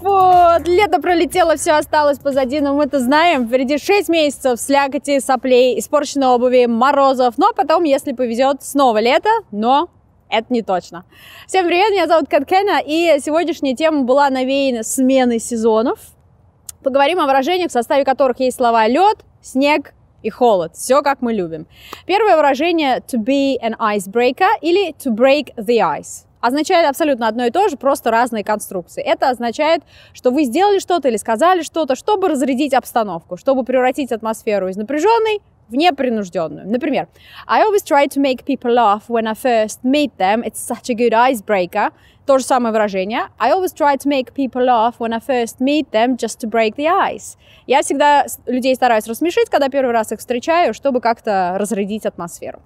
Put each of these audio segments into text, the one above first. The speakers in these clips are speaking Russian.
Вот, лето пролетело, все осталось позади, но мы-то знаем, впереди 6 месяцев слякоти, соплей, испорченной обуви, морозов, но ну, а потом, если повезет, снова лето, но это не точно. Всем привет, меня зовут Каткена, и сегодняшняя тема была навеяна сменой сезонов. Поговорим о выражениях, в составе которых есть слова лед, снег, и холод. Все, как мы любим. Первое выражение to be an icebreaker или to break the ice означает абсолютно одно и то же, просто разные конструкции. Это означает, что вы сделали что-то или сказали что-то, чтобы разрядить обстановку, чтобы превратить атмосферу из напряженной в непринужденную. Например, I always try to make people laugh when I first meet them. It's such a good icebreaker. То же самое выражение. I always try to make people laugh when I first meet them just to break the ice. Я всегда людей стараюсь рассмешить, когда первый раз их встречаю, чтобы как-то разрядить атмосферу.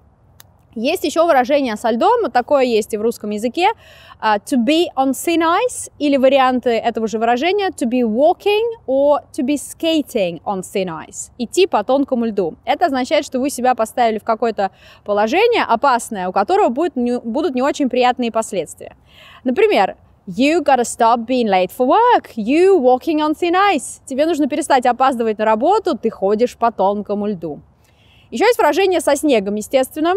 Есть еще выражение со льдом, такое есть и в русском языке, uh, to be on thin ice, или варианты этого же выражения, to be walking or to be skating on thin ice, идти по тонкому льду. Это означает, что вы себя поставили в какое-то положение опасное, у которого будет, не, будут не очень приятные последствия. Например, You gotta stop being late for work. You walking on thin ice. Тебе нужно перестать опаздывать на работу, ты ходишь по тонкому льду. Еще есть выражение со снегом, естественно.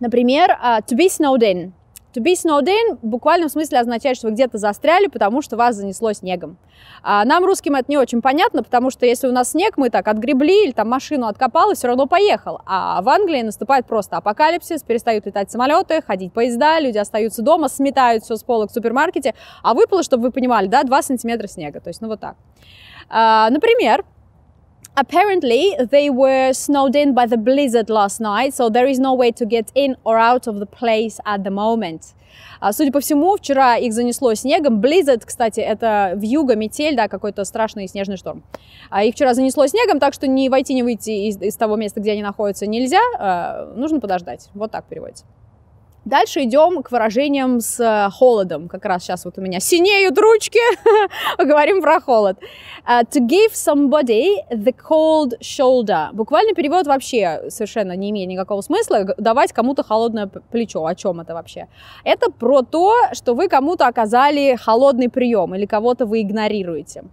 Например, а, to be snowed in. To be snowed in в буквальном смысле означает, что вы где-то застряли, потому что вас занесло снегом. А нам, русским, это не очень понятно, потому что если у нас снег, мы так отгребли или там машину откопали, все равно поехал. А в Англии наступает просто апокалипсис, перестают летать самолеты, ходить поезда, люди остаются дома, сметают все с полок в супермаркете, а выпало, чтобы вы понимали, да, 2 сантиметра снега, то есть ну вот так. А, например, Apparently, they were snowed in by the blizzard last night, so there is no way to get in or out of the place at the moment. А, судя по всему, вчера их занесло снегом. Blizzard, кстати, это в вьюга, метель, да, какой-то страшный снежный шторм. А Их вчера занесло снегом, так что не войти, не выйти из, из того места, где они находятся, нельзя. А, нужно подождать. Вот так переводится. Дальше идем к выражениям с э, холодом. Как раз сейчас вот у меня синеют ручки. Говорим про холод. Uh, to give somebody the cold shoulder. Буквально перевод вообще совершенно не имеет никакого смысла. Давать кому-то холодное плечо. О чем это вообще? Это про то, что вы кому-то оказали холодный прием или кого-то вы игнорируете.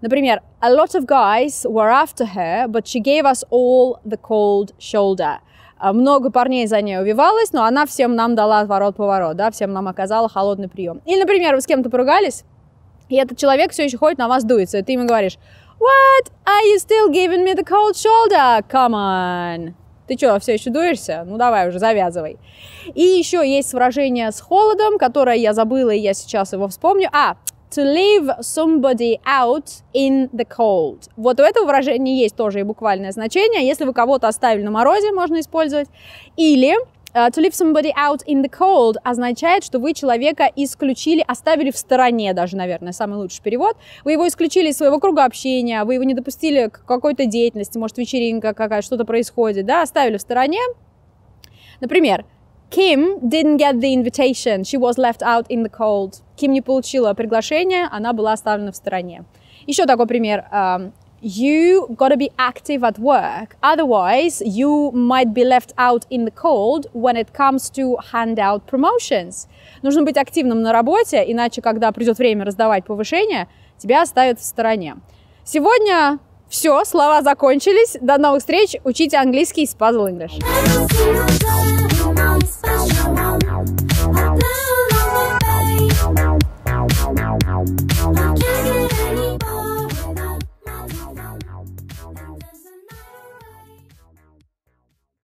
Например, a lot of guys were after her, but she gave us all the cold shoulder. А, много парней за ней увивалось, но она всем нам дала отворот-поворот, да, всем нам оказала холодный прием. Или, например, вы с кем-то поругались, и этот человек все еще ходит на вас дуется, и ты ему говоришь, What? Are you still giving me the cold shoulder? Come on. Ты что, все еще дуешься? Ну давай уже, завязывай. И еще есть выражение с холодом, которое я забыла, и я сейчас его вспомню. А, to leave somebody out in the cold. Вот у этого выражения есть тоже и буквальное значение. Если вы кого-то оставили на морозе, можно использовать. Или uh, to leave somebody out in the cold означает, что вы человека исключили, оставили в стороне даже, наверное, самый лучший перевод. Вы его исключили из своего круга общения, вы его не допустили к какой-то деятельности, может, вечеринка какая-то, что-то происходит, да, оставили в стороне. Например, Ким didn't get the invitation. She was left out in the cold. Ким не получила приглашение, она была оставлена в стороне. Еще такой пример. Um, you gotta be active at work. Otherwise, you might be left out in the cold when it comes to hand out promotions. Нужно быть активным на работе, иначе, когда придет время раздавать повышение, тебя оставят в стороне. Сегодня все, слова закончились. До новых встреч. Учите английский с Puzzle English.